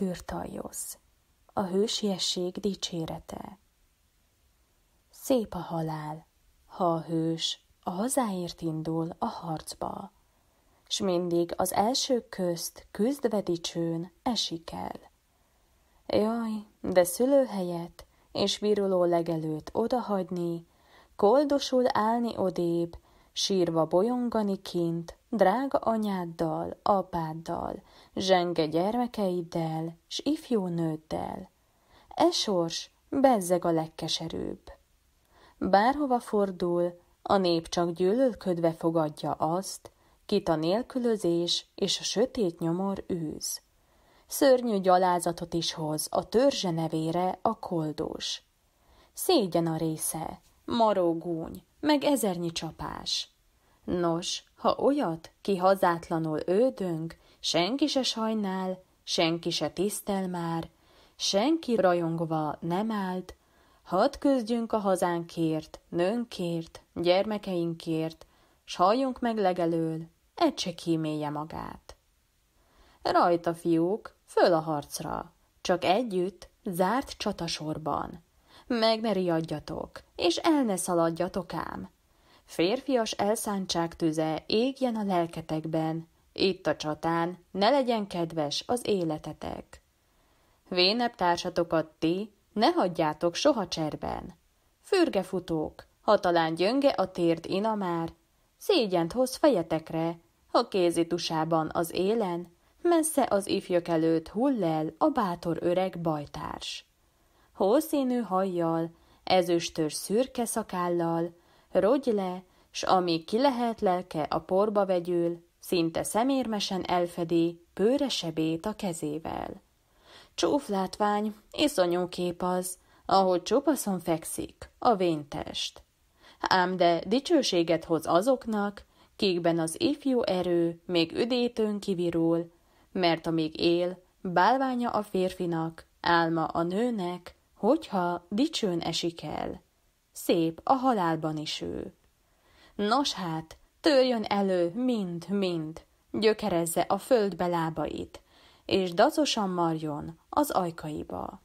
tűrtajoz, a hősiesség dicsérete. Szép a halál, ha a hős a hazáért indul a harcba, s mindig az első közt küzdve dicsőn esik el. Jaj, de szülőhelyet és viruló legelőt odahagyni, koldosul állni odébb, sírva bolyongani kint, drága anyáddal, apáddal, zsenge gyermekeiddel, s ifjú nőddel. E sors bezzeg a legkeserűbb. Bárhova fordul, a nép csak gyűlölködve fogadja azt, kit a nélkülözés és a sötét nyomor űz. Szörnyű gyalázatot is hoz a törzse nevére a koldós. Szégyen a része, Marógúny, meg ezernyi csapás. Nos, ha olyat, ki hazátlanul ődöng, senki se sajnál, senki se tisztel már, senki rajongva nem állt, hadd küzdjünk a hazánkért, nőnkért, gyermekeinkért, s halljunk meg legelől, egy se kímélje magát. Rajta, fiúk, föl a harcra, csak együtt, zárt csatasorban meg ne riadjatok, és el ne szaladjatok ám. Férfias elszántság tüze égjen a lelketekben, itt a csatán, ne legyen kedves az életetek. Vénebb társatokat ti, ne hagyjátok soha cserben. Fürgefutók, ha talán gyönge a térd ina már, szégyent hoz fejetekre, ha kézitusában az élen, messze az ifjök előtt hull el a bátor öreg bajtárs hószínű hajjal, ezüstös szürke szakállal, rogy le, s amíg ki lehet lelke a porba vegyül, szinte szemérmesen elfedi pőre sebét a kezével. Csúflátvány, iszonyú kép az, ahogy csupaszon fekszik, a véntest. Ám de dicsőséget hoz azoknak, kikben az ifjú erő még üdétőn kivirul, mert amíg él, bálványa a férfinak, álma a nőnek, Hogyha dicsőn esik el, szép a halálban is ő. Nos hát, törjön elő mind-mind, gyökerezze a földbe lábait, és dacosan marjon az ajkaiba.